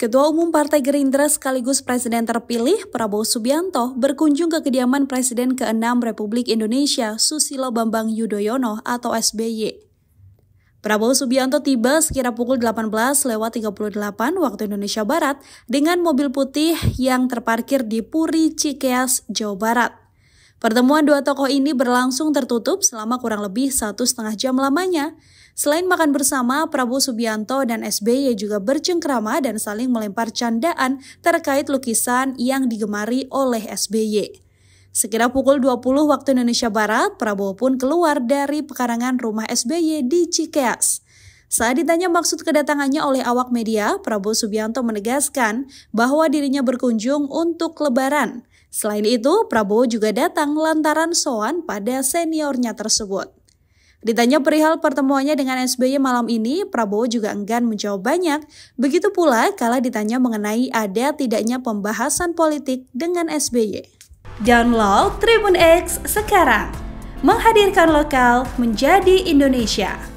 Ketua Umum Partai Gerindra sekaligus Presiden terpilih Prabowo Subianto berkunjung ke kediaman Presiden ke-6 Republik Indonesia Susilo Bambang Yudhoyono atau SBY. Prabowo Subianto tiba sekira pukul 18 lewat 38 waktu Indonesia Barat dengan mobil putih yang terparkir di Puri Cikeas, Jawa Barat. Pertemuan dua tokoh ini berlangsung tertutup selama kurang lebih satu setengah jam lamanya. Selain makan bersama, Prabowo Subianto dan SBY juga bercengkrama dan saling melempar candaan terkait lukisan yang digemari oleh SBY. Sekira pukul 20 waktu Indonesia Barat, Prabowo pun keluar dari pekarangan rumah SBY di Cikeas. Saat ditanya maksud kedatangannya oleh awak media, Prabowo Subianto menegaskan bahwa dirinya berkunjung untuk lebaran. Selain itu, Prabowo juga datang lantaran soan pada seniornya tersebut. Ditanya perihal pertemuannya dengan SBY malam ini, Prabowo juga enggan menjawab banyak. Begitu pula kala ditanya mengenai ada tidaknya pembahasan politik dengan SBY. Download Tribun X sekarang. Menghadirkan lokal menjadi Indonesia.